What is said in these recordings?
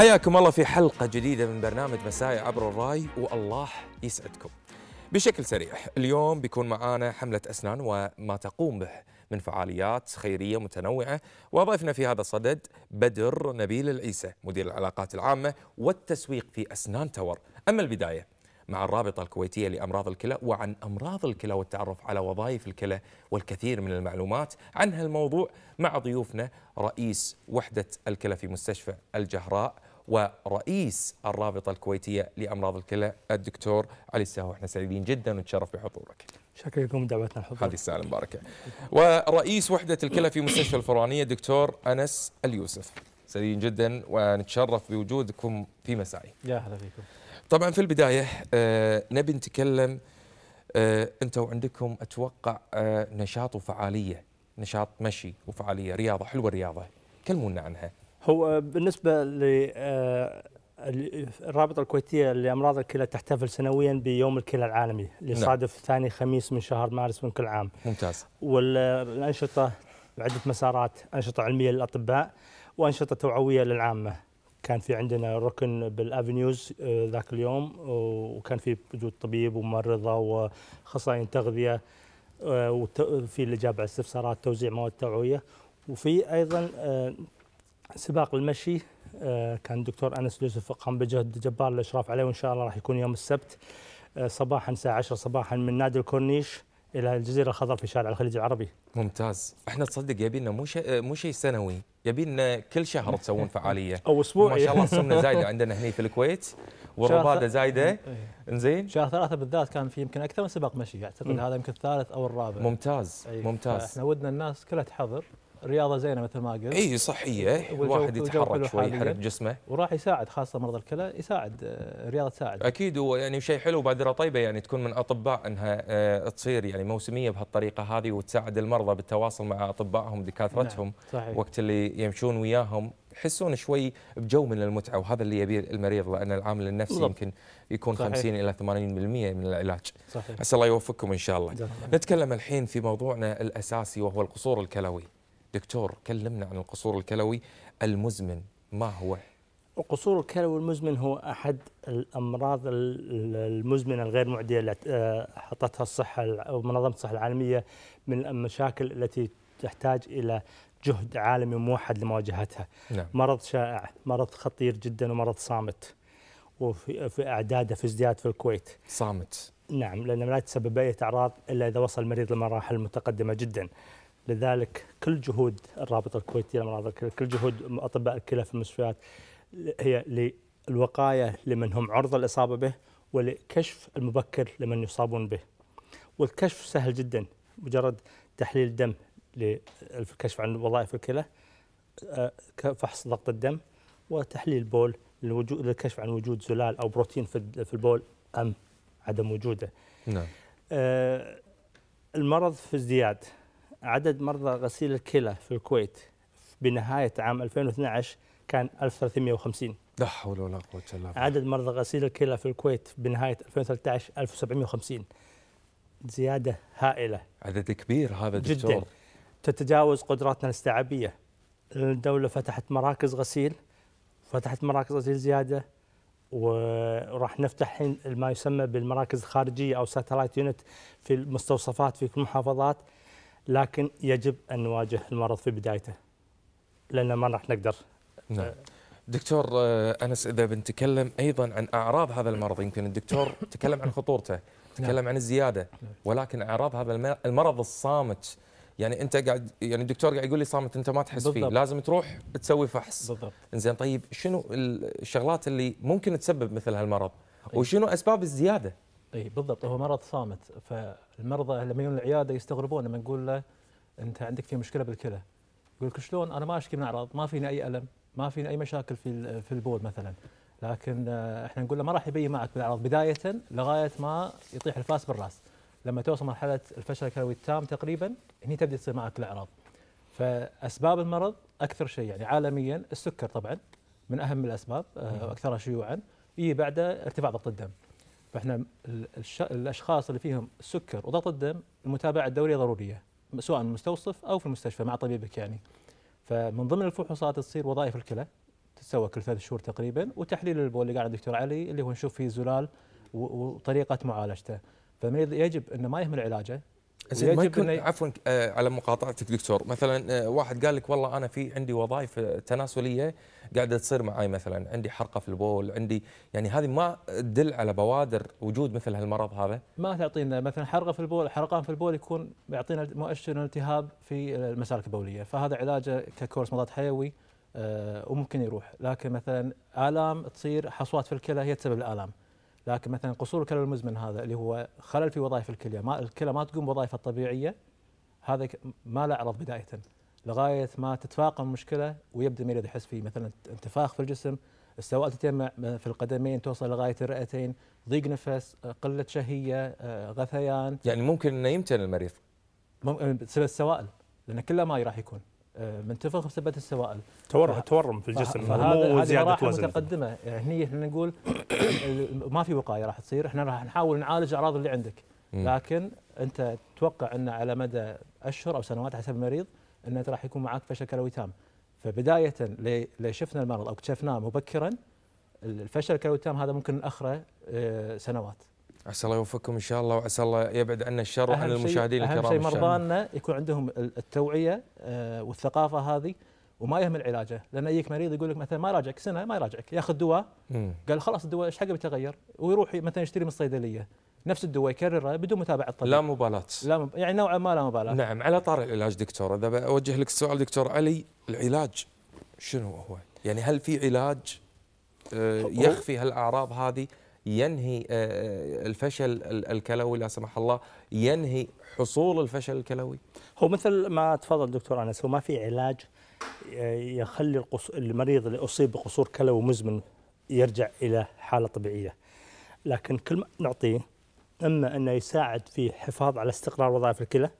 حياكم الله في حلقة جديدة من برنامج مساي عبر الراي والله يسعدكم. بشكل سريع، اليوم بيكون معانا حملة أسنان وما تقوم به من فعاليات خيرية متنوعة، وضيفنا في هذا الصدد بدر نبيل العيسى، مدير العلاقات العامة والتسويق في أسنان تور. أما البداية مع الرابطة الكويتية لأمراض الكلى وعن أمراض الكلى والتعرف على وظائف الكلى والكثير من المعلومات عن هالموضوع مع ضيوفنا رئيس وحدة الكلى في مستشفى الجهراء ورئيس الرابطة الكويتية لأمراض الكلى الدكتور علي الساهو احنا سعيدين جدا ونتشرف بحضورك شكرا لكم دعوتنا الحضور هذه الساعة المباركة ورئيس وحدة الكلى في مستشفى الفرعونية الدكتور أنس اليوسف سعيدين جدا ونتشرف بوجودكم في مساعي يا هلا فيكم طبعا في البداية آه نبي نتكلم آه أنتوا عندكم أتوقع آه نشاط وفعالية نشاط مشي وفعالية رياضة حلوة الرياضة كلمونا عنها هو بالنسبة ل آه، الرابطة الكويتية لأمراض الكلى تحتفل سنويا بيوم الكلى العالمي اللي يصادف نعم. ثاني خميس من شهر مارس من كل عام ممتاز والأنشطة عدة مسارات أنشطة علمية للأطباء وأنشطة توعوية للعامة كان في عندنا ركن بالافنيوز آه، ذاك اليوم وكان في وجود طبيب وممرضه واخصائيين تغذيه آه، وفي الاجابه على استفسارات توزيع مواد توعويه وفي ايضا سباق المشي آه، كان الدكتور انس يوسف قام بجهد جبار الاشراف عليه وان شاء الله راح يكون يوم السبت آه، صباحا الساعه 10 صباحا من نادي الكورنيش الى الجزيره الخضراء في شارع الخليج العربي. ممتاز، احنا تصدق يبي لنا مو شيء آه، مو شيء سنوي، يبي لنا كل شهر تسوون فعاليه او اسبوعي ما شاء الله السمنه زايده عندنا هنا في الكويت والرباده زايده إيه. انزين شهر ثلاثه بالذات كان في يمكن اكثر من سباق مشي اعتقد هذا يمكن الثالث او الرابع. ممتاز إيه. ممتاز. احنا ودنا الناس كلها تحضر رياضه زينه مثل ما قلت اي صحيه الواحد يتحرك شوي يحرك جسمه وراح يساعد خاصه مرضى الكلى يساعد آه، رياضه تساعد اكيد ويعني شيء حلو بادره طيبه يعني تكون من اطباء انها آه، تصير يعني موسميه بهالطريقه هذه وتساعد المرضى بالتواصل مع اطبائهم دكاترتهم نعم. وقت اللي يمشون وياهم يحسون شوي بجو من المتعه وهذا اللي يبيه المريض لان العامل النفسي بالضبط. يمكن يكون صحيح. 50 الى 80% من العلاج. صحيح. الله يوفقكم ان شاء الله. جميل. نتكلم الحين في موضوعنا الاساسي وهو القصور الكلوي. دكتور كلمنا عن القصور الكلوي المزمن ما هو؟ القصور الكلوي المزمن هو أحد الأمراض المزمنة الغير معدية التي آه، حطتها الصحة أو منظمة الصحة العالمية من المشاكل التي تحتاج إلى جهد عالمي موحد لمواجهتها نعم. مرض شائع مرض خطير جدا ومرض صامت وفي في أعداده في ازدياد في الكويت صامت نعم لأنه لا تسبب أي أعراض إلا إذا وصل المريض لمراحل متقدمة جدا لذلك كل جهود الرابطه الكويتيه لامراض الكلى كل جهود اطباء الكلى في المستشفيات هي للوقايه لمن هم عرضه للاصابه به ولكشف المبكر لمن يصابون به والكشف سهل جدا مجرد تحليل دم للكشف عن وظائف الكلى آه، فحص ضغط الدم وتحليل بول للكشف عن وجود زلال او بروتين في البول ام عدم وجوده. نعم. آه، المرض في ازدياد عدد مرضى غسيل الكلى في الكويت بنهاية عام 2012 كان 1350 لا حول ولا قوة إلا بالله عدد مرضى غسيل الكلى في الكويت بنهاية 2013 1750 زيادة هائلة عدد كبير هذا دكتور جدا تتجاوز قدراتنا الاستيعابية الدولة فتحت مراكز غسيل فتحت مراكز غسيل زيادة وراح نفتح ما يسمى بالمراكز الخارجية أو ساتلايت يونت في المستوصفات في كل المحافظات لكن يجب ان نواجه المرض في بدايته لان ما راح نقدر نعم. آه. دكتور آه، انس اذا بنتكلم ايضا عن اعراض هذا المرض يمكن الدكتور تكلم عن خطورته نعم. تكلم عن الزياده ولكن اعراض هذا المرض الصامت يعني انت قاعد يعني الدكتور قاعد يقول لي صامت انت ما تحس بالضبط. فيه لازم تروح تسوي فحص بالضبط زين طيب شنو الشغلات اللي ممكن تسبب مثل هالمرض طيب. وشنو اسباب الزياده اي بالضبط هو مرض صامت فالمرضى لما يجون العياده يستغربون لما نقول له انت عندك في مشكله بالكلى يقول لك شلون انا ما اشكي من اعراض ما فيني اي الم ما فيني اي مشاكل في في البول مثلا لكن آه، احنا نقول له ما راح يبين معك بالاعراض بدايه لغايه ما يطيح الفاس بالراس لما توصل مرحله الفشل الكلوي التام تقريبا هني تبدا تصير معك الاعراض فاسباب المرض اكثر شيء يعني عالميا السكر طبعا من اهم الاسباب آه، واكثرها شيوعا يجي إيه، بعده ارتفاع ضغط الدم فاحنا الاشخاص اللي فيهم السكر وضغط الدم المتابعه الدوريه ضروريه سواء المستوصف او في المستشفى مع طبيبك يعني فمن ضمن الفحوصات تصير وظائف الكلى تتسوى كل ثلاث شهور تقريبا وتحليل البول اللي قاعد الدكتور علي اللي هو نشوف فيه زلال وطريقه معالجته فمريض يجب انه ما يهمل علاجه زين ما يكون عفوا آه على مقاطعتك دكتور مثلا آه واحد قال لك والله انا في عندي وظائف آه، تناسليه قاعده تصير معي مثلا عندي حرقه في البول عندي يعني هذه ما تدل على بوادر وجود مثل هالمرض هذا ما تعطينا مثلا حرقه في البول حرقان في البول يكون يعطينا مؤشر التهاب في المسالك البوليه فهذا علاجه ككورس مضاد حيوي آه وممكن يروح لكن مثلا الام تصير حصوات في الكلى هي تسبب الالام لكن مثلا قصور الكلى المزمن هذا اللي هو خلل في وظائف الكليه يعني ما الكلى ما تقوم بوظائفها الطبيعيه هذا ما له عرض بدايه لغايه ما تتفاقم المشكله ويبدا المريض يحس في مثلا انتفاخ في الجسم السوائل تتجمع في القدمين توصل لغايه الرئتين ضيق نفس قله شهيه آه، غثيان يعني ممكن انه يمتن المريض بسبب السوائل لان كله ماي راح يكون آه، منتفخ وثبت السوائل تورم تورم في الجسم فهذا زياده وزن متقدمه يعني هني احنا نقول ما في وقايه راح تصير احنا راح نحاول نعالج الاعراض اللي عندك لكن انت تتوقع ان على مدى اشهر او سنوات حسب المريض انه راح يكون معك فشل كلوي تام فبدايه لشفنا المرض او اكتشفناه مبكرا الفشل الكلوي التام هذا ممكن ناخره آه، سنوات عسى الله يوفقكم ان شاء الله وعسى الله يبعد عنا الشر وعن المشاهدين الكرام اهم شيء مرضانا يكون عندهم التوعيه آه، والثقافه هذه وما يهمل علاجه لان يجيك مريض يقول لك مثلا ما راجعك سنه ما يراجعك ياخذ دواء قال خلاص الدواء ايش حقه بيتغير ويروح مثلا يشتري من الصيدليه نفس الدواء يكرره بدون متابعه الطبيب لا مبالاه لا مب... يعني نوعا ما لا مبالاه نعم على طار العلاج دكتور اذا بوجه لك السؤال دكتور علي العلاج شنو هو؟ يعني هل في علاج آه، يخفي هالاعراض هذه ينهي آه، آه، الفشل الكلوي لا سمح الله ينهي حصول الفشل الكلوي هو مثل ما تفضل دكتور انس هو ما في علاج آه، يخلي المريض اللي اصيب بقصور كلوي مزمن يرجع الى حاله طبيعيه لكن كل ما نعطيه اما انه يساعد في حفاظ على استقرار وظائف الكلى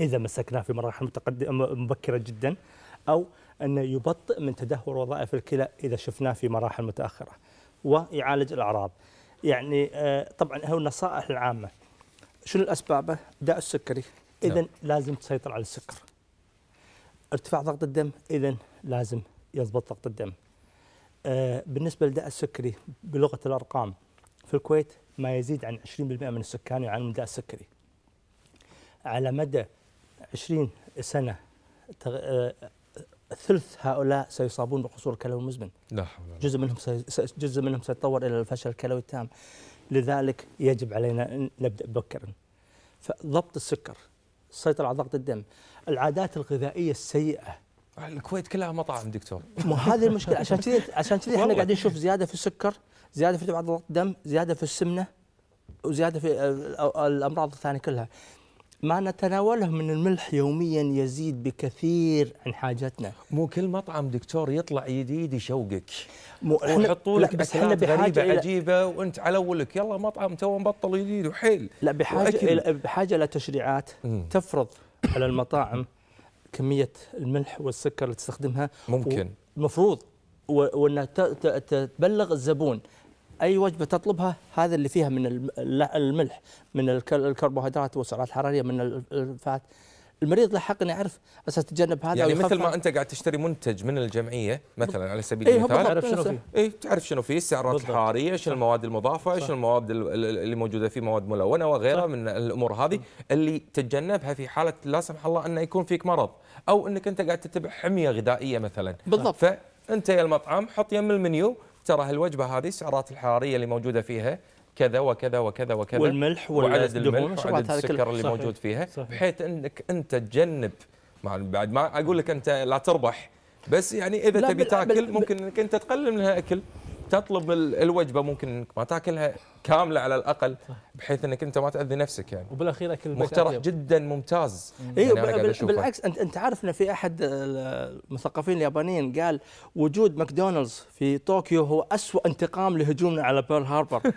اذا مسكناه في مراحل متقدمه مبكره جدا او انه يبطئ من تدهور وظائف الكلى اذا شفناه في مراحل متاخره. ويعالج الاعراض يعني آه، طبعا هو النصائح العامه شنو الاسباب داء السكري نعم. اذا لازم تسيطر على السكر ارتفاع ضغط الدم اذا لازم يضبط ضغط الدم آه، بالنسبه لداء السكري بلغه الارقام في الكويت ما يزيد عن 20% من السكان يعانون من داء السكري على مدى 20 سنه ثلث هؤلاء سيصابون بقصور كلوي مزمن لا حول جزء منهم جزء منهم سيتطور الى الفشل الكلوي التام لذلك يجب علينا ان نبدا مبكرا فضبط السكر السيطره على ضغط الدم العادات الغذائيه السيئه الكويت كلها مطاعم دكتور مو هذه المشكله عشان كذي عشان كذي احنا قاعدين نشوف زياده في السكر زياده في ضغط الدم زياده في السمنه وزياده في الامراض الثانيه كلها ما نتناوله من الملح يوميا يزيد بكثير عن حاجتنا مو كل مطعم دكتور يطلع جديد يشوقك احنا لك بس احنا بحاجه غريبه عجيبه وانت على اولك يلا مطعم تو مبطل جديد وحيل لا بحاجه إلى بحاجه لتشريعات تفرض على المطاعم كميه الملح والسكر اللي تستخدمها ممكن المفروض وانها تبلغ الزبون اي وجبه تطلبها هذا اللي فيها من الملح من الكربوهيدرات والسعرات الحراريه من الفات المريض له حق انه يعرف اساس تجنب هذا يعني مثل ما انت قاعد تشتري منتج من الجمعيه مثلا على سبيل إيه، المثال إيه تعرف شنو فيه اي تعرف شنو فيه السعرات الحراريه شنو المواد المضافه شنو المواد اللي موجوده فيه مواد ملونه وغيرها من الامور هذه اللي تتجنبها في حاله لا سمح الله انه يكون فيك مرض او انك انت قاعد تتبع حميه غذائيه مثلا بالضبط فانت يا المطعم حط يم المنيو ترى هالوجبه هذه السعرات الحراريه اللي موجوده فيها كذا وكذا وكذا وكذا والملح وعدد الملح وعدد السكر اللي موجود فيها صحيح. بحيث انك انت تجنب بعد ما اقول لك انت لا تربح بس يعني اذا تبي تاكل ممكن انك انت تقلل منها اكل تطلب الوجبه ممكن انك ما تاكلها كامله على الاقل بحيث انك انت ما تاذي نفسك يعني وبالاخير اكل مقترح جدا ممتاز ايوه بالعكس انت انت عارف ان في احد المثقفين اليابانيين قال وجود ماكدونالدز في طوكيو هو اسوء انتقام لهجومنا على بيرل هاربر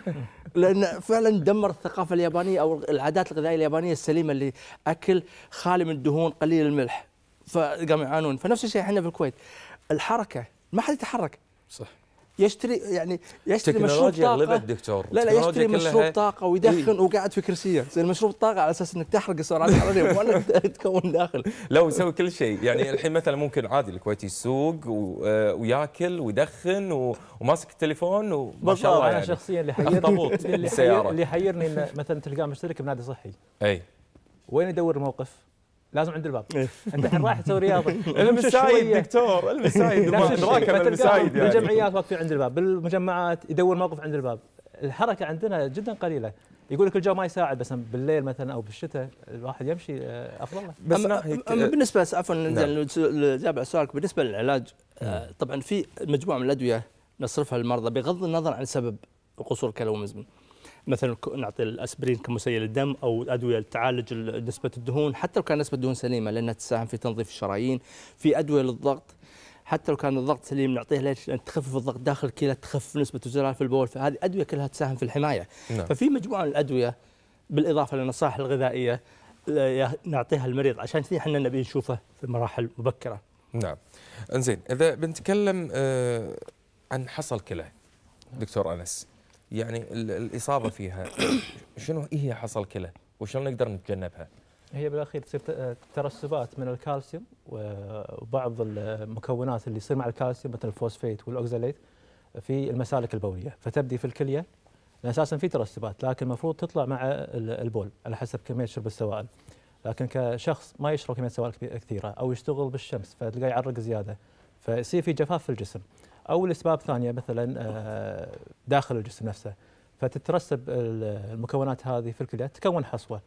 لان فعلا دمر الثقافه اليابانيه او العادات الغذائيه اليابانيه السليمه اللي اكل خالي من الدهون قليل الملح فقاموا يعانون فنفس الشيء احنا في الكويت الحركه ما حد يتحرك صح يشتري يعني يشتري مشروب طاقه غلبت دكتور لا لا يشتري مشروب طاقه ويدخن إيه؟ وقاعد في كرسيه زي المشروب طاقه على اساس انك تحرق السعرات الحراريه وانا تكون داخل لا ويسوي كل شيء يعني الحين مثلا ممكن عادي الكويتي يسوق آه، وياكل ويدخن وماسك التليفون وما شاء الله يعني انا شخصيا اللي حيرني اللي حيرني مثلا تلقاه مشترك بنادي صحي اي وين يدور الموقف؟ لازم عند الباب انت إيه. الحين رايح تسوي رياضه المسايد دكتور المسايد راكب المسايد يعني بالجمعيات واقفين عند الباب بالمجمعات يدور موقف عند الباب الحركه عندنا جدا قليله يقول لك الجو ما يساعد بس بالليل مثلا او بالشتاء الواحد يمشي آه، افضل له بس أما أما آه، بالنسبه عفوا نعم. على سؤالك بالنسبه للعلاج آه، طبعا في مجموعه من الادويه نصرفها للمرضى بغض النظر عن سبب قصور مزمن مثلا نعطي الاسبرين كمسيل الدم او ادويه تعالج نسبه الدهون حتى لو كان نسبه الدهون سليمه لانها تساهم في تنظيف الشرايين في ادويه للضغط حتى لو كان الضغط سليم نعطيه ليش؟ لان تخفف الضغط داخل الكلى تخفف نسبه الزلال في البول فهذه ادويه كلها تساهم في الحمايه نعم. ففي مجموعه من الادويه بالاضافه للنصائح الغذائيه نعطيها المريض عشان كذا احنا نبي نشوفه في مراحل مبكره. نعم. انزين اذا بنتكلم آه، عن حصى الكلى دكتور انس يعني الاصابه فيها شنو إيه هي حصل كلى وشلون نقدر نتجنبها؟ هي بالاخير تصير ترسبات من الكالسيوم وبعض المكونات اللي يصير مع الكالسيوم مثل الفوسفيت والاوكزاليت في المسالك البوليه فتبدي في الكليه اساسا في ترسبات لكن المفروض تطلع مع البول على حسب كميه شرب السوائل لكن كشخص ما يشرب كميه سوائل كثيره او يشتغل بالشمس فتلقاه يعرق زياده فيصير في جفاف في الجسم او لاسباب ثانيه مثلا آه، داخل الجسم نفسه فتترسب المكونات هذه في الكليه تكون حصوه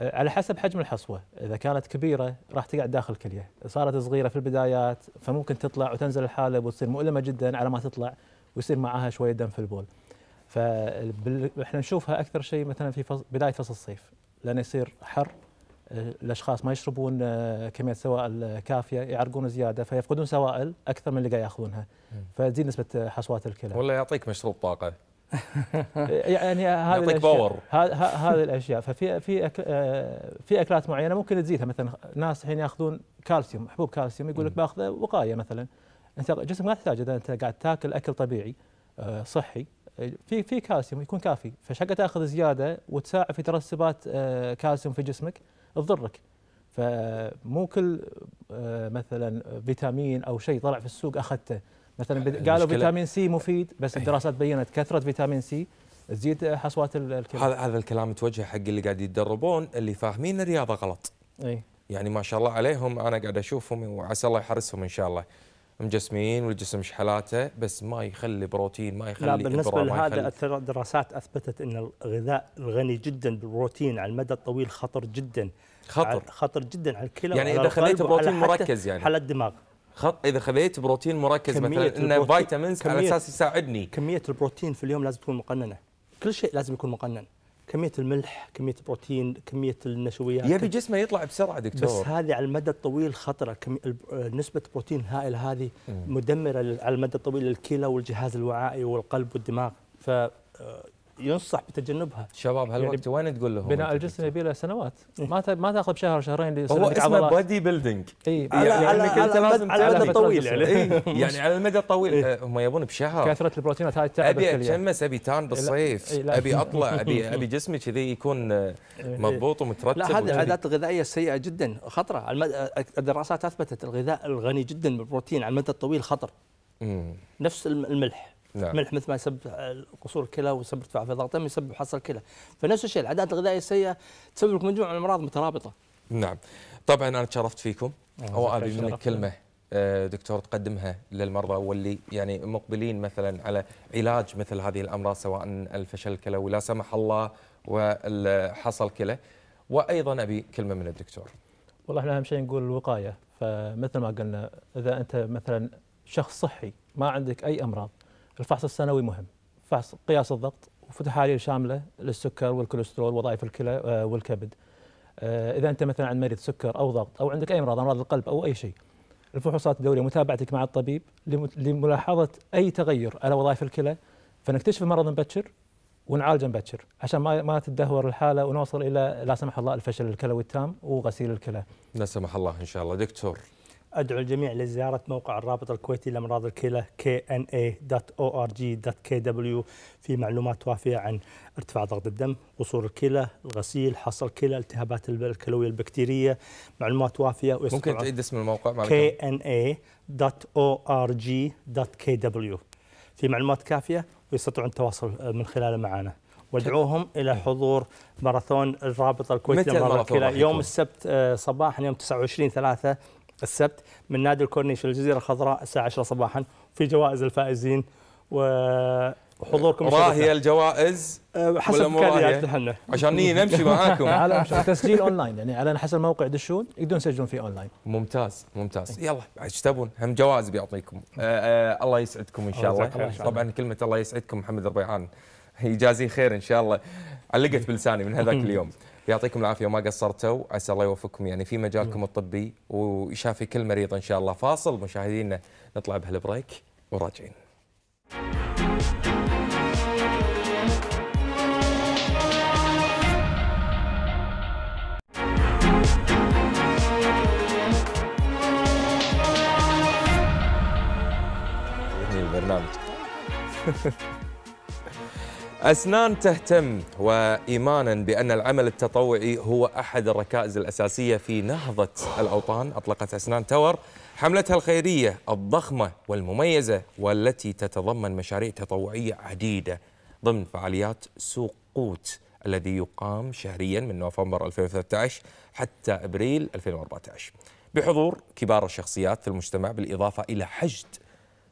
آه، على حسب حجم الحصوه اذا كانت كبيره راح تقعد داخل الكليه صارت صغيره في البدايات فممكن تطلع وتنزل الحالب وتصير مؤلمه جدا على ما تطلع ويصير معاها شويه دم في البول فاحنا نشوفها اكثر شيء مثلا في بدايه فصل الصيف لان يصير حر الاشخاص ما يشربون آه، كميه سوائل آه، كافيه يعرقون زياده فيفقدون سوائل اكثر من اللي قاعد ياخذونها فتزيد نسبه حصوات الكلى ولا يعطيك مشروب طاقه يعني هذه يعطيك باور هذه الاشياء ففي في آه، في اكلات معينه ممكن تزيدها مثلا ناس الحين ياخذون كالسيوم حبوب كالسيوم يقول لك باخذه وقايه مثلا انت جسمك ما تحتاج اذا انت قاعد تاكل اكل طبيعي صحي في في كالسيوم يكون كافي فشقة تاخذ زياده وتساعد في ترسبات كالسيوم في جسمك تضرك فمو كل آه، مثلا فيتامين او شيء طلع في السوق اخذته مثلا آه، قالوا فيتامين سي مفيد بس إيه. الدراسات بينت كثره فيتامين سي تزيد حصوات الكلى هذا هذا الكلام توجه حق اللي قاعد يتدربون اللي فاهمين الرياضه غلط اي يعني ما شاء الله عليهم انا قاعد اشوفهم وعسى الله يحرسهم ان شاء الله مجسمين والجسم شحلاته بس ما يخلي بروتين ما يخلي لا بالنسبه لهذا الدراسات اثبتت ان الغذاء الغني جدا بالبروتين على المدى الطويل خطر جدا خطر خطر جدا على الكلى يعني, يعني. اذا خليت بروتين مركز يعني على الدماغ خط اذا خذيت بروتين مركز مثلا انه فيتامينز على اساس يساعدني كميه البروتين في اليوم لازم تكون مقننه كل شيء لازم يكون مقنن كميه الملح كميه البروتين كميه النشويات يبي جسمه يطلع بسرعه دكتور بس هذه على المدى الطويل خطره كمي... نسبه بروتين هائله هذه مدمره على المدى الطويل للكلى والجهاز الوعائي والقلب والدماغ ف آه، ينصح بتجنبها شباب هالوقت يعني وين تقول لهم؟ بناء الجسم يبي له سنوات إيه. ما ما تاخذ شهر شهرين هو اسمه بودي بيلدينج اي يعني على المدى الطويل يعني على المدى الطويل هم يبون بشهر كثره البروتينات هاي تعب ابي يعني. اتشمس ابي تان بالصيف إيه، ابي اطلع ابي ابي جسمي كذي يكون إيه. مضبوط ومترتب لا هذه العادات الغذائيه السيئه جدا خطره الدراسات اثبتت الغذاء الغني جدا بالبروتين على المدى الطويل خطر نفس الملح نعم. ملح مثل ما يسبب قصور الكلى ويسبب ارتفاع في الضغط الدم يسبب حصى الكلى فنفس الشيء العادات الغذائيه السيئه تسبب لك مجموعه من الامراض مترابطه نعم طبعا انا تشرفت فيكم آه، وابي منك كلمه آه، دكتور تقدمها للمرضى واللي يعني مقبلين مثلا على علاج مثل هذه الامراض سواء الفشل الكلوي لا سمح الله وحصل كلى وايضا ابي كلمه من الدكتور. والله احنا اهم شيء نقول الوقايه فمثل ما قلنا اذا انت مثلا شخص صحي ما عندك اي امراض الفحص السنوي مهم فحص قياس الضغط وتحاليل شامله للسكر والكوليسترول وظائف الكلى آه، والكبد آه، اذا انت مثلا عند مريض سكر او ضغط او عندك اي امراض امراض القلب او اي شيء الفحوصات الدوريه متابعتك مع الطبيب لملاحظه اي تغير على وظائف الكلى فنكتشف المرض مبكر ونعالجه مبكر عشان ما ما تدهور الحاله ونوصل الى لا سمح الله الفشل الكلوي التام وغسيل الكلى. لا سمح الله ان شاء الله دكتور أدعو الجميع لزيارة موقع الرابط الكويتي لأمراض الكلى kna.org.kw إيه في معلومات وافية عن ارتفاع ضغط الدم، قصور الكلى، الغسيل، حصى الكلى، التهابات الكلوية البكتيرية، معلومات وافية ممكن تعيد اسم الموقع kna.org.kw إيه في معلومات كافية ويستطيعون التواصل من خلاله معنا. وادعوهم الى حضور ماراثون الرابط الكويتي لامراض الكلى يوم السبت آه، صباحا يوم 29 3 السبت من نادي الكورنيش الجزيرة الخضراء الساعة 10 صباحا في جوائز الفائزين وحضوركم راهية الجوائز أه، حسب كاليات احنا عشان نمشي معاكم على تسجيل اونلاين يعني على حسب موقع دشون يقدرون يسجلون فيه اونلاين ممتاز ممتاز إيه. يلا ايش تبون هم جوائز بيعطيكم آه آه الله يسعدكم ان شاء الله طبعا كلمة الله يسعدكم محمد ربيعان يجازيه خير ان شاء الله علقت بلساني من هذاك اليوم يعطيكم العافيه وما قصرتوا عسى الله يوفقكم يعني في مجالكم الطبي ويشافي كل مريض ان شاء الله فاصل مشاهدينا نطلع بهالبريك وراجعين البرنامج أسنان تهتم وإيمانا بأن العمل التطوعي هو أحد الركائز الأساسية في نهضة الأوطان أطلقت أسنان تور حملتها الخيرية الضخمة والمميزة والتي تتضمن مشاريع تطوعية عديدة ضمن فعاليات سوق قوت الذي يقام شهريا من نوفمبر 2013 حتى أبريل 2014 بحضور كبار الشخصيات في المجتمع بالإضافة إلى حشد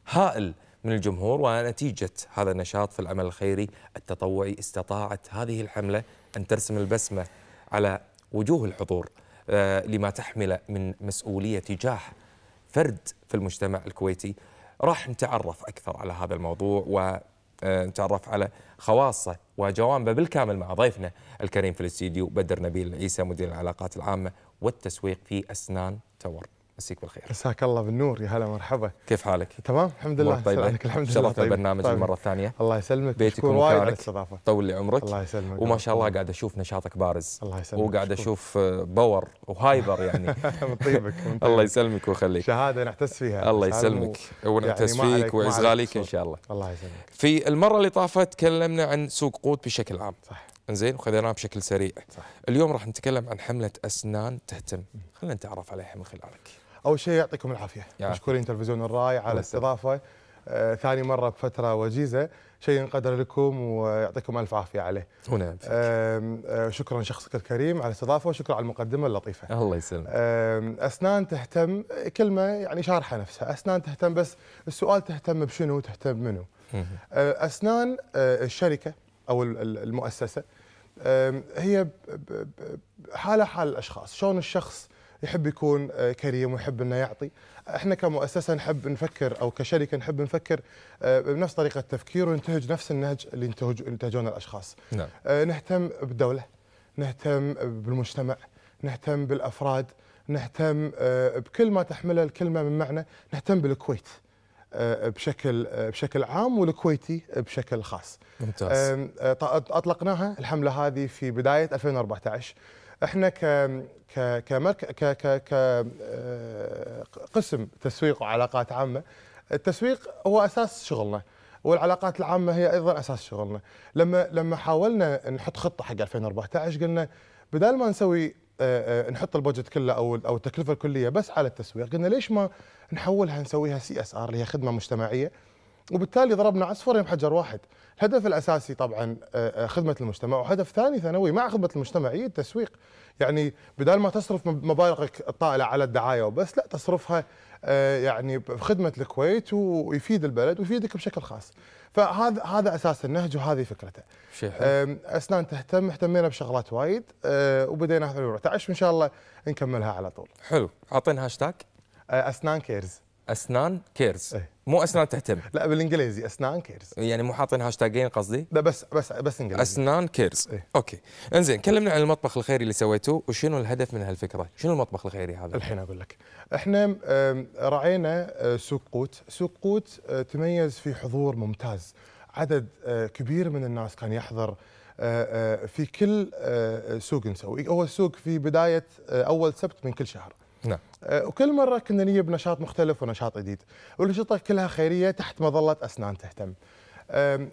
هائل من الجمهور ونتيجة هذا النشاط في العمل الخيري التطوعي استطاعت هذه الحملة أن ترسم البسمة على وجوه الحضور آه، لما تحمل من مسؤولية تجاه فرد في المجتمع الكويتي راح نتعرف أكثر على هذا الموضوع و آه، نتعرف على خواصه وجوانبه بالكامل مع ضيفنا الكريم في الاستديو بدر نبيل عيسى مدير العلاقات العامه والتسويق في اسنان تور مسيك بالخير مساك الله بالنور يا هلا مرحبا كيف حالك؟ تمام الحمد لله طيب الحمد لله شرفت البرنامج طيب. المره الثانيه الله يسلمك بيتك وايد الاستضافه طول لي عمرك الله يسلمك وما شاء الله قاعد اشوف نشاطك بارز الله يسلمك وقاعد اشوف آه، باور وهايبر يعني من طيبك الله يسلمك ويخليك شهاده نحتس فيها الله يسلمك ونعتز يعني فيك فيك وازغاليك ان شاء الله الله يسلمك في المره اللي طافت تكلمنا عن سوق قوت بشكل عام صح زين وخذيناها بشكل سريع صح. اليوم راح نتكلم عن حمله اسنان تهتم خلينا نتعرف عليها من خلالك اول شيء يعطيكم العافيه مشكورين تلفزيون الراي على الاستضافه آه ثاني مره بفتره وجيزه شيء قدر لكم ويعطيكم الف عافيه عليه ونعم آه شكرا شخصك الكريم على الاستضافه وشكرا على المقدمه اللطيفه الله يسلمك اسنان تهتم كلمه يعني شارحه نفسها اسنان تهتم بس السؤال تهتم بشنو تهتم منو آه، اسنان آه، الشركه او المؤسسه هي حاله حال الاشخاص شلون الشخص يحب يكون آه، كريم ويحب انه يعطي احنا كمؤسسه نحب نفكر او كشركه نحب نفكر آه، بنفس طريقه التفكير وننتهج نفس النهج اللي ينتهجون الاشخاص نعم. آه، نهتم بالدوله نهتم بالمجتمع نهتم بالافراد نهتم بكل ما تحمله الكلمه من معنى نهتم بالكويت بشكل بشكل عام والكويتي بشكل خاص ممتاز اطلقناها الحمله هذه في بدايه 2014 احنا ك ك ك ك ك آه، قسم تسويق وعلاقات عامه التسويق هو اساس شغلنا والعلاقات العامه هي ايضا اساس شغلنا لما لما حاولنا نحط خطه حق 2014 قلنا بدال ما نسوي آه، آه، نحط البودجت كله او او التكلفه الكليه بس على التسويق قلنا ليش ما نحولها نسويها سي اس ار اللي هي خدمه مجتمعيه وبالتالي ضربنا عصفورين بحجر واحد الهدف الاساسي طبعا آه، آه، خدمه المجتمع وهدف ثاني ثانوي مع خدمه المجتمع هي التسويق يعني بدال ما تصرف مبالغك الطائله على الدعايه وبس لا تصرفها آه، يعني بخدمه الكويت ويفيد البلد ويفيدك بشكل خاص فهذا هذا اساس النهج وهذه فكرته شيء اسنان تهتم اهتمينا بشغلات وايد وبدينا في 2014 وان شاء الله نكملها على طول حلو اعطينا هاشتاج اسنان كيرز اسنان كيرز إيه. مو اسنان تهتم لا بالانجليزي اسنان كيرز يعني مو حاطين هاشتاجين قصدي لا بس بس بس انجليزي اسنان كيرز ايه؟ اوكي انزين كلمنا عن المطبخ الخيري اللي سويتوه وشنو الهدف من هالفكره شنو المطبخ الخيري هذا الحين اقول لك احنا راعينا آه، سوق قوت سوق قوت آه، تميز في حضور ممتاز عدد آه، كبير من الناس كان يحضر في كل سوق نسوي هو السوق في بدايه اول سبت من كل شهر نعم أه، وكل مره كنا نجيب نشاط مختلف ونشاط جديد والانشطه كلها خيريه تحت مظله اسنان تهتم أه،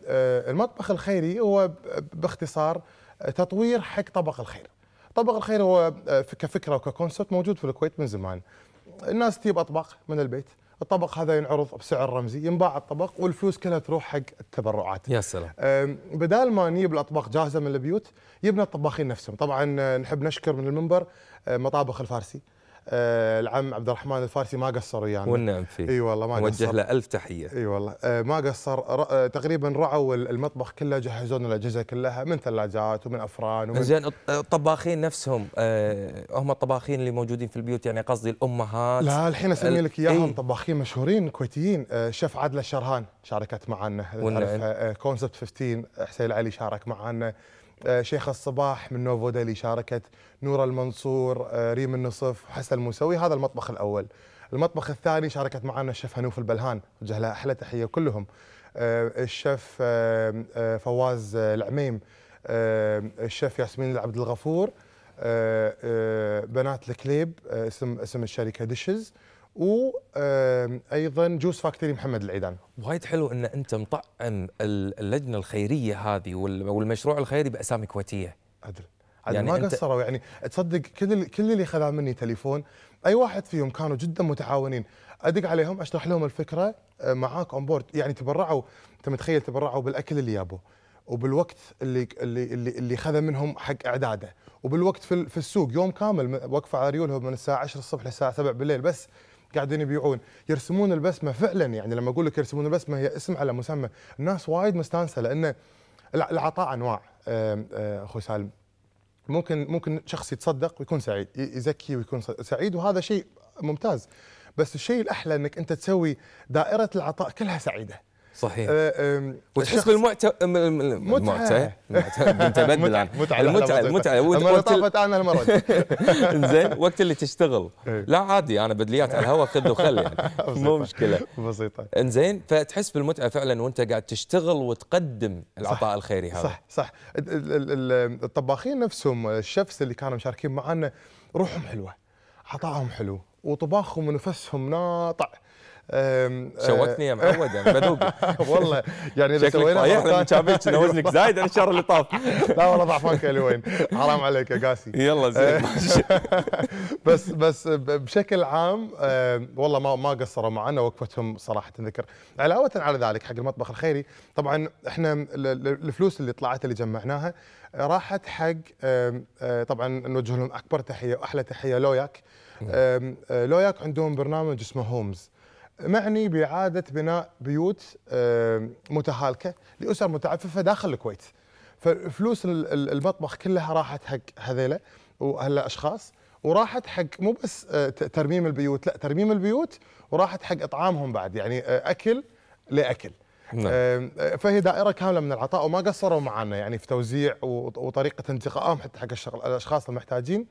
المطبخ الخيري هو باختصار تطوير حق طبق الخير طبق الخير هو أه، كفكره وككونسبت موجود في الكويت من زمان الناس تجيب اطباق من البيت الطبق هذا ينعرض بسعر رمزي ينباع الطبق والفلوس كلها تروح حق التبرعات يا سلام بدال ما نجيب الاطباق جاهزه من البيوت جبنا الطباخين نفسهم طبعا نحب نشكر من المنبر مطابخ الفارسي آه، العم عبد الرحمن الفارسي ما قصر ويانا يعني. والنعم فيه اي والله ما قصر وجه له الف تحيه اي والله آه، ما قصر آه، تقريبا رعوا المطبخ كله جهزوا لنا الاجهزه كلها من ثلاجات ومن افران ومن زين الطباخين نفسهم هم الطباخين اللي موجودين في البيوت يعني قصدي الامهات لا الحين اسمي لك اياهم ايه؟ طباخين مشهورين كويتيين الشيف عادله الشرهان شاركت معنا كونسبت 15 حسين العلي شارك معنا آه، شيخ الصباح من نوفو ديلي شاركت نور المنصور آه، ريم النصف حسن الموسوي هذا المطبخ الأول المطبخ الثاني شاركت معنا الشيف هنوف البلهان وجه لها أحلى تحية كلهم آه، الشيف فواز العميم الشيف ياسمين العبد الغفور بنات الكليب اسم اسم الشركه ديشز وايضا جوس فاكتوري محمد العيدان وايد حلو ان انت مطعم اللجنه الخيريه هذه والمشروع الخيري باسامي كويتيه عدل عدل يعني ما قصروا يعني تصدق كل كل اللي خذا مني تليفون اي واحد فيهم كانوا جدا متعاونين ادق عليهم اشرح لهم الفكره آه، معاك اون بورد يعني تبرعوا انت متخيل تبرعوا بالاكل اللي يابوه وبالوقت اللي اللي اللي, اللي خذا منهم حق اعداده وبالوقت في, في السوق يوم كامل وقفه على ريولهم من الساعه 10 الصبح للساعه 7 بالليل بس قاعدين يبيعون يرسمون البسمه فعلا يعني لما اقول لك يرسمون البسمه هي اسم على مسمى الناس وايد مستانسه لان العطاء انواع آه، اخوي سالم ممكن ممكن شخص يتصدق ويكون سعيد يزكي ويكون سعيد وهذا شيء ممتاز بس الشيء الاحلى انك انت تسوي دائره العطاء كلها سعيده صحيح آه، وتحس بالمعتة المعتة بنتبدل عن المتعة المتعة المتعة وقت طافت انا المرة زين وقت اللي تشتغل إيه. لا عادي انا بدليات على الهواء خذ وخل يعني مو مشكله بسيطه انزين فتحس بالمتعه فعلا وانت قاعد تشتغل وتقدم العطاء الخيري هذا صح صح الطباخين نفسهم الشفس اللي كانوا مشاركين معنا روحهم حلوه عطائهم حلو وطباخهم ونفسهم ناطع شوتني يا معود يعني آه. بدوق والله يعني اذا سوينا طايح لما شافتش وزنك زايد عن الشهر اللي طاف لا والله ضعفان كيلوين حرام عليك يا قاسي يلا زين آه. بس بس بشكل عام والله ما ما قصروا معنا وقفتهم صراحه ذكر علاوه على ذلك حق المطبخ الخيري طبعا احنا الفلوس اللي طلعت اللي جمعناها راحت حق آه، طبعا نوجه لهم اكبر تحيه واحلى تحيه لوياك لوياك عندهم برنامج اسمه هومز معني باعاده بناء بيوت متهالكه لاسر متعففه داخل الكويت ففلوس المطبخ كلها راحت حق هذيله وهلا اشخاص وراحت حق مو بس آه، ترميم البيوت لا ترميم البيوت وراحت حق اطعامهم بعد يعني آه، اكل لاكل نعم. آه، فهي دائره كامله من العطاء وما قصروا معنا يعني في توزيع وطريقه انتقائهم حتى حق الاشخاص المحتاجين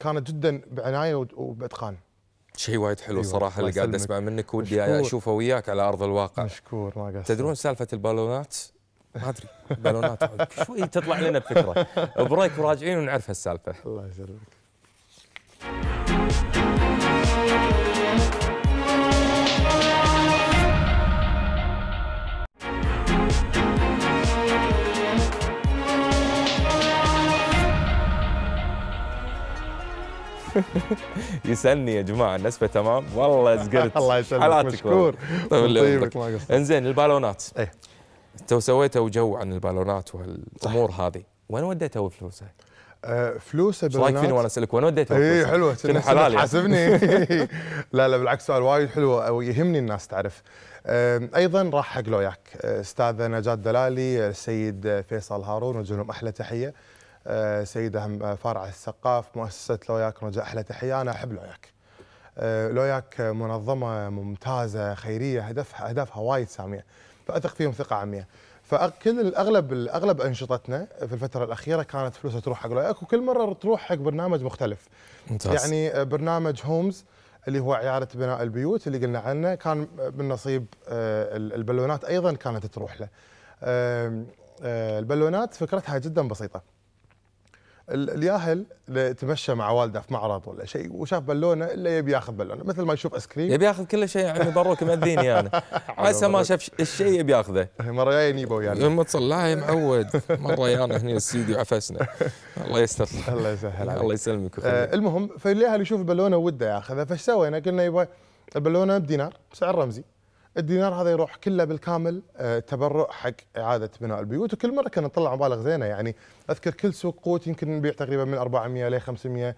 كانت جدا بعنايه وباتقان شيء وايد حلو أيوة صراحه اللي قاعد اسمع منك ودي اشوفه وياك على ارض الواقع مشكور ما قصر تدرون سالفه البالونات ما ادري بالونات شوي تطلع لنا بفكره برايك وراجعين ونعرف هالسالفه الله يسلمك يسالني يا جماعه النسبه تمام والله زقرت الله يسلمك حالاتك مشكور طيبك ما قصر انزين البالونات ايه تو سويتوا جو عن البالونات والامور هذه وين وديتوا فلوسه؟ أه فلوسه ايش رايك فيني وانا اسالك وين وديته؟ اي حلوه كنا حلال يعني. حاسبني لا لا بالعكس سؤال وايد حلو ويهمني الناس تعرف ايضا راح حق لوياك استاذ نجاة دلالي السيد فيصل هارون نوجه لهم احلى تحيه آه، سيدة آه، فارع السقاف مؤسسة لوياك رجاء أحلى تحية أنا أحب لوياك آه، لوياك منظمة ممتازة خيرية هدفها هدفها وايد سامية فأثق فيهم ثقة عمية فكل الاغلب الاغلب انشطتنا في الفتره الاخيره كانت فلوسها تروح حق لوياك وكل مره تروح حق برنامج مختلف ممتاز. يعني برنامج هومز اللي هو عيارة بناء البيوت اللي قلنا عنه كان من نصيب البالونات ايضا كانت تروح له البالونات فكرتها جدا بسيطه الياهل تمشى مع والده في معرض ولا شيء وشاف بالونه الا يبي ياخذ بالونه مثل ما يشوف ايس كريم يبي ياخذ كل شيء يعني باروك مأذيني انا عسى ما شاف الشيء يبي ياخذه مره جايه نيبه ويانا يعني. يوم تصل لا يا معود مره جانا هنا السيدي وعفسنا الله يستر الله يسهل الله يسلمك آه، المهم فالياهل يشوف البالونه وده ياخذها فايش سوينا؟ قلنا يبا البالونه بدينار بسعر رمزي الدينار هذا يروح كله بالكامل آه، تبرع حق اعاده بناء البيوت وكل مره كنا نطلع مبالغ زينه يعني اذكر كل سوق قوت يمكن نبيع تقريبا من 400 ل 500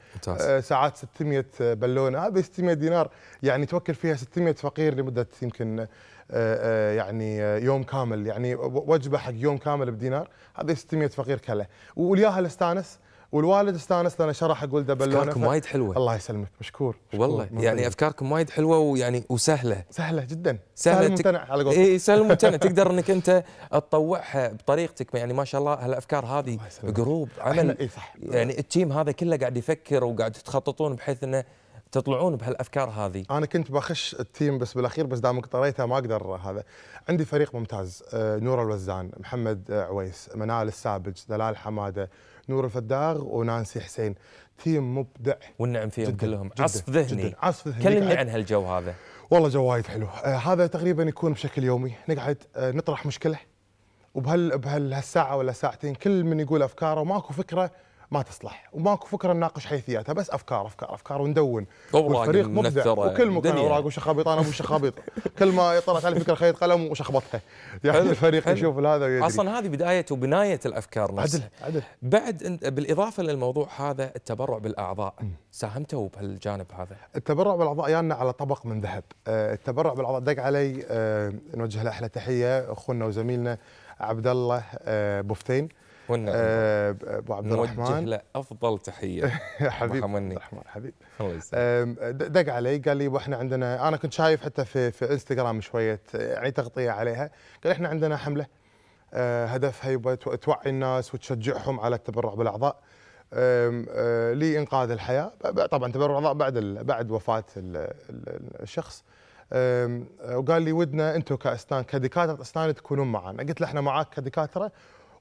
ساعات 600 بالونه هذه 600 دينار يعني توكل فيها 600 فقير لمده يمكن آه، آه، يعني يوم كامل يعني وجبه حق يوم كامل بدينار هذه 600 فقير كله والياهل الاستانس والوالد استانس لان شرح اقول دبلونه افكاركم وايد حلوه الله يسلمك مشكور, مشكور والله ممتنع. يعني افكاركم وايد حلوه ويعني وسهله سهله جدا سهله تك... ممتنع على قولتك اي سهله ممتنع تقدر انك انت تطوعها بطريقتك يعني ما شاء الله هالافكار هذه جروب عمل صح. يعني التيم هذا كله قاعد يفكر وقاعد تخططون بحيث انه تطلعون بهالافكار هذه انا كنت بخش التيم بس بالاخير بس دامك طريتها ما اقدر هذا عندي فريق ممتاز آه، نور الوزان محمد آه، عويس منال السابج دلال حماده نور الفداغ ونانسي حسين تيم مبدع والنعم فيهم جداً كلهم جداً عصف ذهني عصف ذهني كلمني عن هالجو هذا والله جو وايد حلو آه هذا تقريبا يكون بشكل يومي نقعد آه نطرح مشكله وبهال بهالساعه ولا ساعتين كل من يقول افكاره وماكو فكره ما تصلح وماكو فكره نناقش حيثياتها بس افكار افكار افكار وندون يعني والفريق مبدع يعني، وكل مكان اوراق وشخابيطان ابو شخابيط كل ما طلعت على فكره خيط قلم وشخبطها يعني الفريق يشوف هذا ويدري اصلا هذه بدايه وبنايه الافكار نفسها عدل عدل بعد بالاضافه للموضوع هذا التبرع بالاعضاء ساهمتوا بهالجانب هذا التبرع بالاعضاء يانا على طبق من ذهب آه، التبرع بالاعضاء دق علي آه، نوجه له احلى تحيه اخونا وزميلنا عبد الله آه، بوفتين آه، ابو عبد الرحمن نوجه له افضل تحيه حبيب عبد الرحمن حبيب الله آه، دق علي قال لي احنا عندنا انا كنت شايف حتى في في انستغرام شويه يعني تغطيه عليها قال احنا عندنا حمله هدفها يبغى توعي الناس وتشجعهم على التبرع بالاعضاء لانقاذ الحياه طبعا تبرع الاعضاء بعد بعد وفاه الشخص وقال لي ودنا انتم كاستان كدكاتره اسنان تكونون معنا قلت له احنا معاك كدكاتره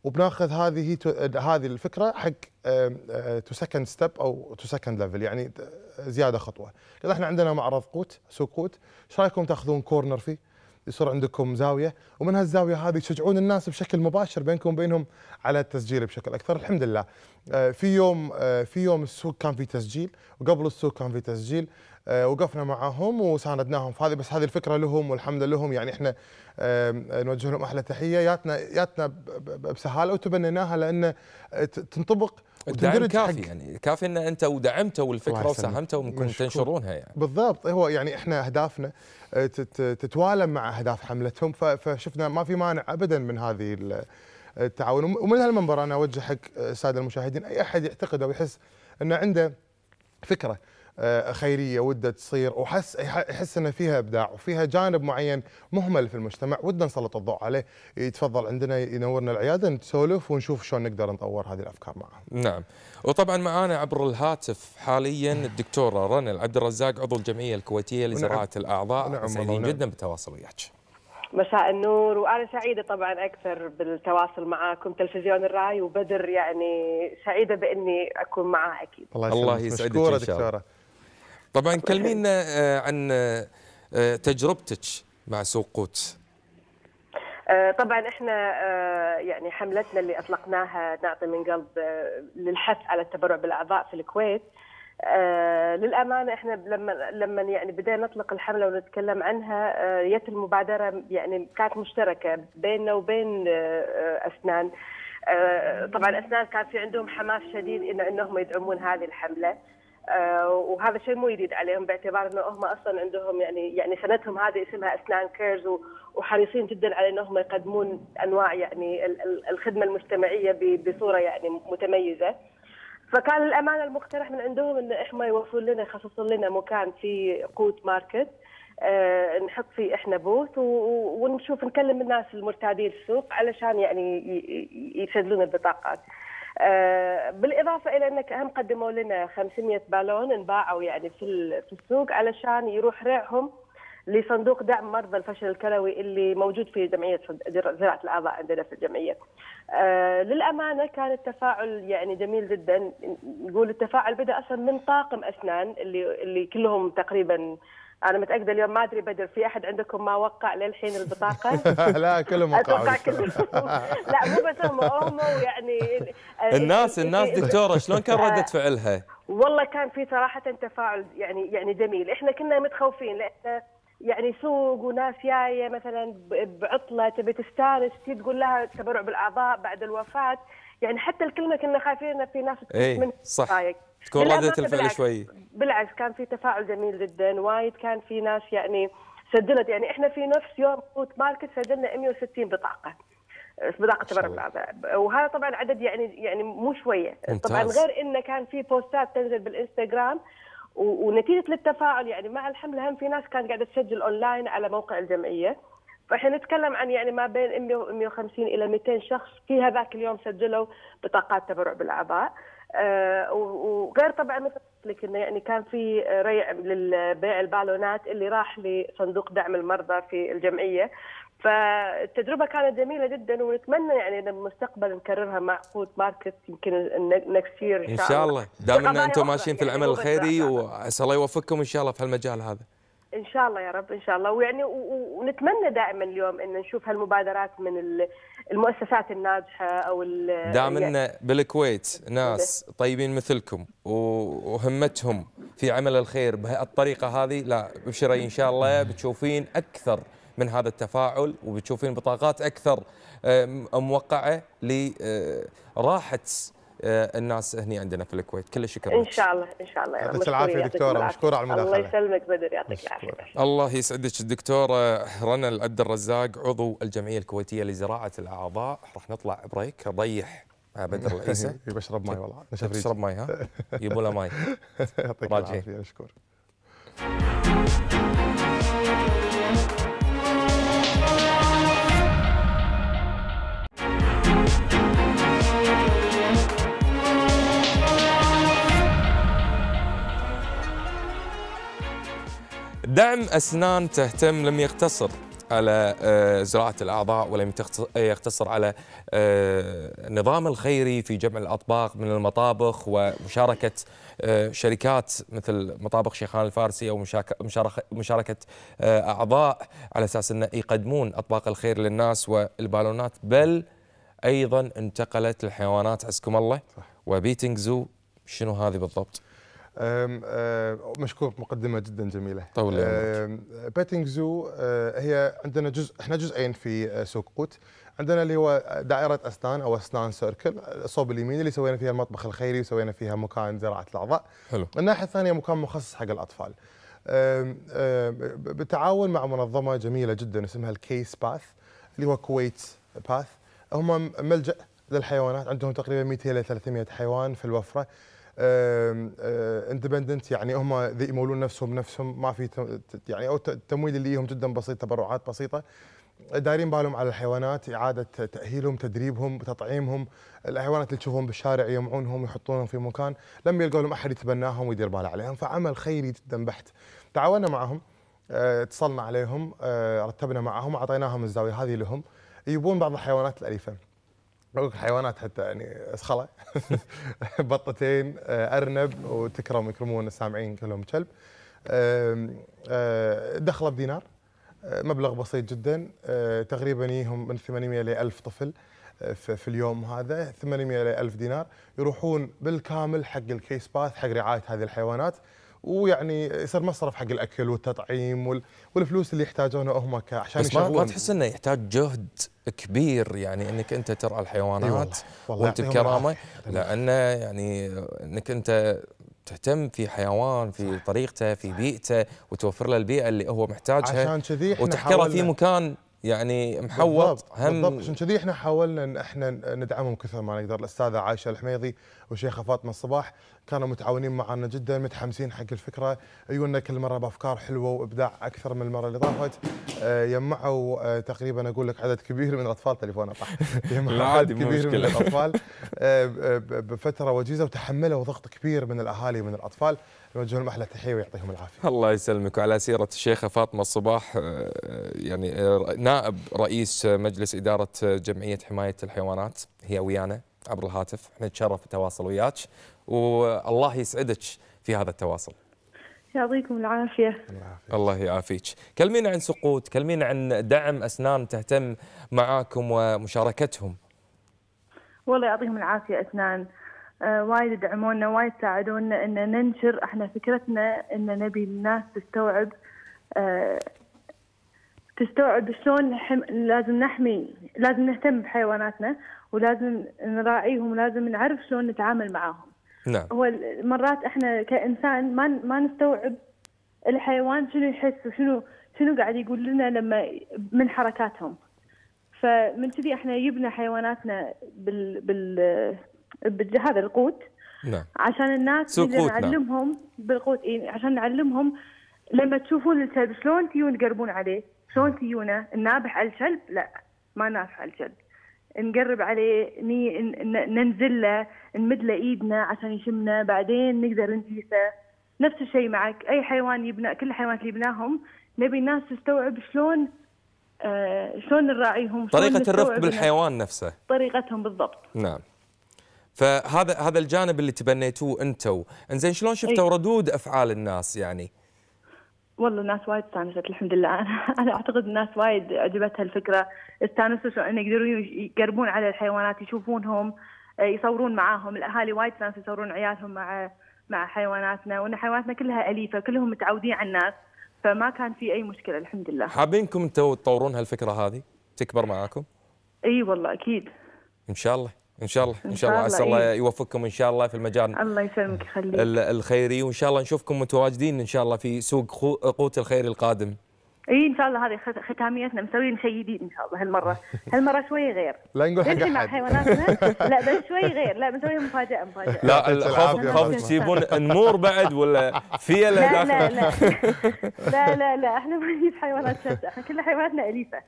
وبناخذ هذه هذه الفكره حق آه، تو سكند ستيب او تو سكند ليفل يعني زياده خطوه قال احنا عندنا معرض قوت سوق قوت ايش رايكم تاخذون كورنر فيه يصير عندكم زاويه ومن هالزاويه هذه تشجعون الناس بشكل مباشر بينكم وبينهم على التسجيل بشكل اكثر الحمد لله آه، في يوم آه، في يوم السوق كان في تسجيل وقبل السوق كان في تسجيل آه، وقفنا معهم وساندناهم فهذه بس هذه الفكره لهم والحمد لهم يعني احنا نوجه لهم احلى تحيه ياتنا ياتنا بسهاله وتبنيناها لان تنطبق الدعم كافي يعني كافي ان انت ودعمته والفكره وساهمته وممكن تنشرونها يعني بالضبط هو يعني احنا اهدافنا آه، تتوالم مع اهداف حملتهم فشفنا ما في مانع ابدا من هذه آه، التعاون ومن هالمنبر انا اوجه حق الساده آه، المشاهدين اي احد يعتقد او يحس انه عنده فكره آه، خيريه وده تصير وحس يحس ان فيها ابداع وفيها جانب معين مهمل في المجتمع ودنا نسلط الضوء عليه يتفضل عندنا ينورنا العياده نسولف ونشوف شلون نقدر نطور هذه الافكار معه. نعم وطبعا معانا عبر الهاتف حاليا الدكتوره رنا عبد الرزاق عضو الجمعيه الكويتيه لزراعه نعم. الاعضاء نعم سعيدين نعم. جدا بالتواصل وياك. مساء النور وانا سعيده طبعا اكثر بالتواصل معاكم تلفزيون الراي وبدر يعني سعيده باني اكون معاه اكيد الله, الله يسعدك دكتوره طبعا كلمينا آه، عن آه، تجربتك مع سوق قوت آه، طبعا احنا يعني حملتنا اللي اطلقناها نعطي من قلب للحث على التبرع بالاعضاء في الكويت للامانه احنا لما لما يعني بدينا نطلق الحمله ونتكلم عنها جت المبادره يعني كانت مشتركه بيننا وبين اسنان طبعا اسنان كان في عندهم حماس شديد انهم يدعمون هذه الحمله آه، وهذا شيء مو جديد عليهم باعتبار انه هم اصلا عندهم يعني يعني سنتهم هذه اسمها اسنان كيرز وحريصين جدا على انهم يقدمون انواع يعني الخدمه المجتمعيه بصوره يعني متميزه. فكان الامانه المقترح من عندهم ان احنا يوفرون لنا يخصصون لنا مكان في قوت ماركت أه نحط فيه احنا بوث ونشوف نكلم الناس المرتادين السوق علشان يعني يسجلون البطاقات. آه، بالاضافه الى انك هم قدموا لنا 500 بالون انباعوا يعني في في السوق علشان يروح ريعهم لصندوق دعم مرضى الفشل الكلوي اللي موجود في جمعيه زراعه الاعضاء عندنا في الجمعيه. آه، للامانه كان التفاعل يعني جميل جدا نقول التفاعل بدا اصلا من طاقم اسنان اللي اللي كلهم تقريبا انا متاكده اليوم ما ادري بدر في احد عندكم ما وقع للحين البطاقه؟ لا كلهم وقعوا اتوقع كلهم لا مو بس هم هم يعني الناس الناس دكتوره شلون كان رده آه، فعلها؟ والله كان في صراحه تفاعل يعني يعني جميل، احنا كنا متخوفين لان يعني سوق وناس جايه مثلا بعطله تبي تستانس تقول لها تبرع بالاعضاء بعد الوفاه، يعني حتى الكلمه كنا خايفين ان في ناس إيه، تخاف منها صح تكون ردة الفعل شوي بالعكس كان في تفاعل جميل جدا وايد كان في ناس يعني سجلت يعني احنا في نفس يوم قوت ماركت سجلنا 160 بطاقه بطاقه تبرع وهذا طبعا عدد يعني يعني مو شويه ممتاز. طبعا غير انه كان في بوستات تنزل بالانستغرام ونتيجه للتفاعل يعني مع الحمله هم في ناس كانت قاعده تسجل اونلاين على موقع الجمعيه فاحنا نتكلم عن يعني ما بين 150 الى 200 شخص في هذاك اليوم سجلوا بطاقات تبرع بالاعضاء آه، وغير طبعا مثل لك انه يعني كان في ريع لبيع البالونات اللي راح لصندوق دعم المرضى في الجمعيه فالتجربه كانت جميله جدا ونتمنى يعني ان المستقبل نكررها مع فود ماركت يمكن نكست ان شاء الله, الله. دام ان انتم ماشيين في يعني العمل الخيري وعسى الله يوفقكم ان شاء الله في المجال هذا ان شاء الله يا رب ان شاء الله ويعني ونتمنى دائما اليوم ان نشوف هالمبادرات من المؤسسات الناجحه او دام ان يعني بالكويت ناس طيبين مثلكم وهمتهم في عمل الخير بهالطريقه هذه لا ابشري ان شاء الله بتشوفين اكثر من هذا التفاعل وبتشوفين بطاقات اكثر موقعه لراحه آه، الناس هنا عندنا في الكويت كل شكرا ان شاء الله ان شاء الله يعطيك العافيه دكتوره مشكوره على المداخله الله يسلمك بدر يعطيك العافيه الله يسعدك الدكتوره رنا العبد الرزاق عضو الجمعيه الكويتيه لزراعه الاعضاء راح نطلع بريك ضيح مع بدر العيسى بشرب ماي والله بشرب ماي ها يبوا له ماي يعطيك العافيه مشكور دعم أسنان تهتم لم يقتصر على آه، زراعة الأعضاء ولم يقتصر على آه، النظام الخيري في جمع الأطباق من المطابخ ومشاركة آه، شركات مثل مطابخ شيخان الفارسي أو مشاركة أعضاء على أساس أن يقدمون أطباق الخير للناس والبالونات بل أيضا انتقلت الحيوانات عزكم الله وبيتنج زو شنو هذه بالضبط؟ أه، مشكور مقدمه جدا جميله طول أه، باتينج زو أه، هي عندنا جزء احنا جزئين في سوق قوت عندنا اللي هو دائرة أسنان أو أسنان سيركل الصوب اليمين اللي سوينا فيها المطبخ الخيري وسوينا فيها مكان زراعة الأعضاء حلو الناحية الثانية مكان مخصص حق الأطفال بالتعاون مع منظمة جميلة جدا اسمها الكيس باث اللي هو كويت باث هم ملجأ للحيوانات عندهم تقريبا 200 إلى 300 حيوان في الوفرة اندبندنت آه، يعني هم يمولون نفسهم نفسهم ما في يعني او التمويل اللي يجيهم جدا بسيط تبرعات بسيطه دايرين بالهم على الحيوانات اعاده تاهيلهم تدريبهم تطعيمهم الحيوانات اللي تشوفهم بالشارع يجمعونهم ويحطونهم في مكان لم يلقوا لهم احد يتبناهم ويدير باله عليهم فعمل خيري جدا بحت تعاوننا معهم آه، اتصلنا عليهم آه، رتبنا معهم اعطيناهم الزاويه هذه لهم يبون بعض الحيوانات الاليفه عقوق حيوانات حتى يعني اسخله بطتين آه، ارنب وتكرم يكرمون السامعين كلهم كلب آه، دخله بدينار آه، مبلغ بسيط جدا تقريبا يهم من 800 ل 1000 طفل في اليوم هذا 800 ل 1000 دينار يروحون بالكامل حق الكيس باث حق رعايه هذه الحيوانات ويعني يصير مصرف حق الاكل والتطعيم والفلوس اللي يحتاجونها هم عشان بس ما تحس انه يحتاج جهد كبير يعني انك انت ترعى الحيوانات والله. والله وانت بكرامه لانه يعني انك انت تهتم في حيوان في صح. طريقته في بيئته وتوفر له البيئه اللي هو محتاجها عشان كذي وتحكره في مكان يعني محوط بالضبط. هم بالضبط عشان كذي احنا حاولنا ان احنا ندعمهم كثر ما نقدر الاستاذه عائشه الحميضي والشيخه فاطمه الصباح كانوا متعاونين معنا جدا متحمسين حق الفكره يجونا أيوة، كل مره بافكار حلوه وابداع اكثر من المره اللي طافت آه، يجمعوا آه، تقريبا اقول لك عدد كبير من الاطفال تليفونه طاح عدد كبير مشكلة. من الاطفال آه، بفتره وجيزه وتحملوا ضغط كبير من الاهالي ومن الاطفال نوجه لهم احلى تحيه ويعطيهم العافيه. الله يسلمك وعلى سيره الشيخه فاطمه الصباح يعني نائب رئيس مجلس اداره جمعيه حمايه الحيوانات هي ويانا عبر الهاتف احنا نتشرف التواصل وياك والله يسعدك في هذا التواصل يعطيكم العافية الله يعافيك كلمينا عن سقوط كلمينا عن دعم أسنان تهتم معاكم ومشاركتهم والله يعطيهم العافية أسنان آه وايد يدعمونا وايد ساعدونا أن ننشر احنا فكرتنا أن نبي الناس تستوعب آه تستوعب شلون لازم نحمي لازم نهتم بحيواناتنا ولازم نراعيهم ولازم نعرف شلون نتعامل معاهم نعم هو مرات احنا كانسان ما ما نستوعب الحيوان شنو يحس وشنو شنو قاعد يقول لنا لما من حركاتهم فمن كذي احنا جبنا حيواناتنا بال بال بهذا القوت نعم عشان الناس نعم. نعلمهم نعم. بالقوت إيه عشان نعلمهم لما تشوفون الكلب شلون تيون تقربون عليه؟ شلون تيونه؟ النابح على الكلب؟ لا ما نابح على الكلب نقرب عليه ننزل له نمد له ايدنا عشان يشمنا بعدين نقدر نجيسه نفس الشيء معك اي حيوان يبنى كل الحيوانات اللي يبناهم نبي الناس تستوعب شلون آه شلون نراعيهم طريقة الرفق بالحيوان نفسه طريقتهم بالضبط نعم فهذا هذا الجانب اللي تبنيتوه انتم انزين شلون شفتوا ردود افعال الناس يعني والله الناس وايد استانست الحمد لله انا انا اعتقد الناس وايد عجبتها الفكره استانسوا انه يقدروا يقربون على الحيوانات يشوفونهم آه، يصورون معاهم الاهالي وايد ناس يصورون عيالهم مع مع حيواناتنا وان حيواناتنا كلها اليفه كلهم متعودين على الناس فما كان في اي مشكله الحمد لله حابينكم انتم تطورون هالفكره هذه تكبر معاكم اي والله اكيد ان شاء الله ان شاء الله ان شاء الله عسى الله, إيه. يوفقكم ان شاء الله في المجال الله يسلمك يخليك الخيري وان شاء الله نشوفكم متواجدين ان شاء الله في سوق قوت الخير القادم اي ان شاء الله هذه ختاميتنا مسويين شيء جديد ان شاء الله هالمره هالمره شوي غير لا نقول حق مع حيواناتنا لا بس شوي غير لا بنسويها مفاجاه مفاجاه لا الخوف خوف تسيبون النور بعد ولا فيلة لا لا لا لا لا لا احنا ما نجيب حيوانات شرسه احنا كل حيواناتنا اليفه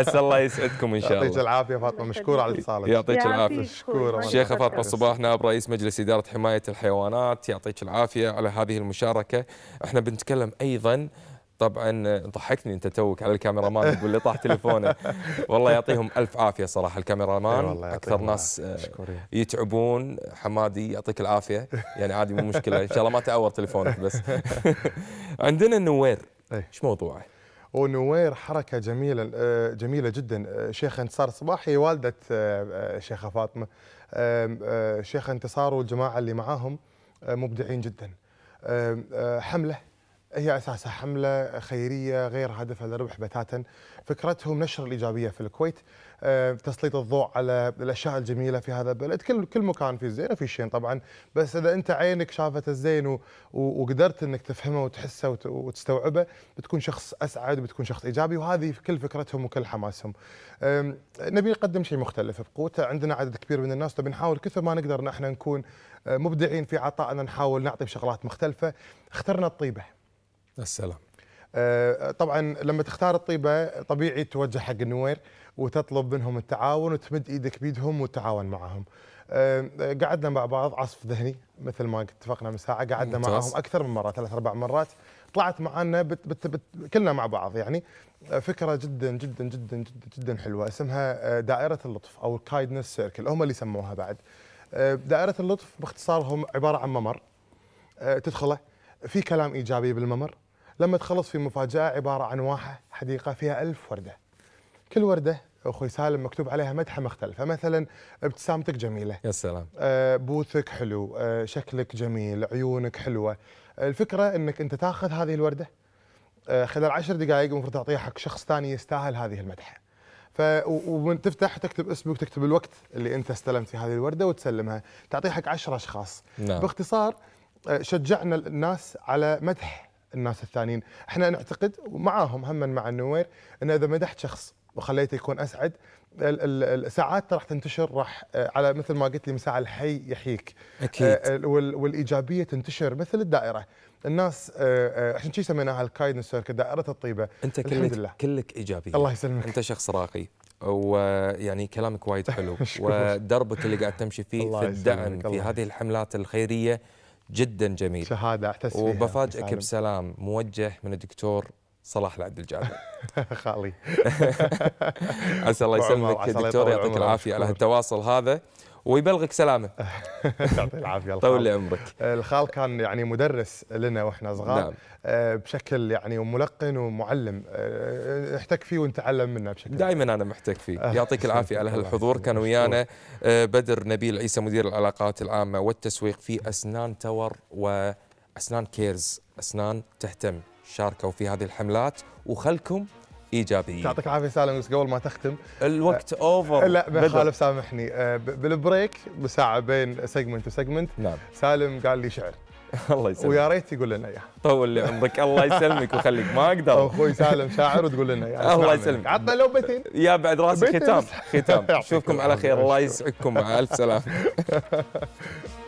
بس الله يسعدكم ان شاء الله يعطيك العافيه فاطمه مشكوره على اتصالك يعطيك العافيه مشكوره الشيخه فاطمه الصباح نائب رئيس مجلس اداره حمايه الحيوانات يعطيك العافيه على هذه المشاركه احنا بنتكلم ايضا طبعا ضحكتني انت توك على الكاميرا مان تقول لي طاح تليفونه والله يعطيهم الف عافيه صراحه الكاميرا مان اكثر ناس آه، يتعبون حمادي يعطيك العافيه يعني عادي مو مشكله ان شاء الله ما تعور تليفونك بس عندنا النوير ايش موضوعه؟ ونوير حركه جميله آه، جميله جدا آه، شيخ انتصار صباحي والده شيخه فاطمه شيخ انتصار والجماعه اللي معاهم مبدعين جدا حمله هي اساسها حمله خيريه غير هادفه للربح بتاتا، فكرتهم نشر الايجابيه في الكويت، آه، تسليط الضوء على الاشياء الجميله في هذا البلد، كل كل مكان في الزين وفي شين طبعا، بس اذا انت عينك شافت الزين وقدرت انك تفهمه وتحسه وتستوعبه، بتكون شخص اسعد وبتكون شخص ايجابي وهذه كل فكرتهم وكل حماسهم. نبي نقدم شيء مختلف بقوته، عندنا عدد كبير من الناس بنحاول طيب، كثر ما نقدر ان احنا نكون آه، مبدعين في عطائنا نحاول نعطي بشغلات مختلفه، اخترنا الطيبه. السلام آه، طبعا لما تختار الطيبه طبيعي توجه حق النوير وتطلب منهم التعاون وتمد ايدك بيدهم وتتعاون معهم. آه، قعدنا مع بعض عصف ذهني مثل ما اتفقنا من ساعه قعدنا معهم اكثر من مره ثلاث اربع مرات طلعت معنا بت بت بت كلنا مع بعض يعني آه، فكره جدا جدا جدا جدا جدا حلوه اسمها دائره اللطف او الكايدنس سيركل هم اللي سموها بعد. دائره اللطف باختصارهم عباره عن ممر تدخله في كلام ايجابي بالممر لما تخلص في مفاجأة عبارة عن واحة حديقة فيها ألف وردة كل وردة أخوي سالم مكتوب عليها مدحة مختلفة مثلا ابتسامتك جميلة يا سلام آه، بوثك حلو آه، شكلك جميل عيونك حلوة الفكرة أنك أنت تاخذ هذه الوردة آه، خلال عشر دقائق المفروض تعطيها حق شخص ثاني يستاهل هذه المدحة ف ومن تفتح تكتب اسمك وتكتب الوقت اللي انت استلمت فيه هذه الورده وتسلمها، تعطيها حق 10 اشخاص. نعم. باختصار شجعنا الناس على مدح الناس الثانيين احنا نعتقد ومعاهم هم مع النوير ان اذا مدحت شخص وخليته يكون اسعد الساعات راح تنتشر راح آه، على مثل ما قلت لي مساع الحي يحييك اكيد آه، والايجابيه تنتشر مثل الدائره الناس آه، عشان شي سميناها الكايدن سيركل دائره الطيبه انت كلمة كلك ايجابيه الله يسلمك انت شخص راقي ويعني كلامك وايد حلو ودربك اللي قاعد تمشي فيه في الدعم في هذه الحملات الخيريه جدا جميل شهاده احتس فيها وبفاجئك بسلام موجه من الدكتور صلاح العبد الجابر خالي عسى الله يسلمك دكتور يعطيك العافيه على التواصل هذا ويبلغك سلامه يعطيه العافيه طول لي عمرك الخال كان يعني مدرس لنا واحنا صغار نعم. آه، بشكل يعني ملقن ومعلم آه، احتك فيه ونتعلم منه بشكل دائما انا محتك فيه آه. يعطيك العافيه على هالحضور كان ويانا بدر نبيل عيسى مدير العلاقات العامه والتسويق في اسنان تور واسنان كيرز اسنان تهتم شاركوا في هذه الحملات وخلكم ايجابيه يعطيك العافيه سالم بس قبل ما تختم الوقت آه اوفر لا بخالف سامحني آه بالبريك بساعه بين سيجمنت وسيجمنت نعم. سالم قال لي شعر الله يسلمك ويا ريت تقول لنا اياه طول لي عمرك الله يسلمك ويخليك ما اقدر اخوي سالم شاعر وتقول لنا اياه الله نعم. يسلمك عطنا لو بيتين يا بعد راسي ختام ختام اشوفكم على خير الله يسعدكم مع الف سلامه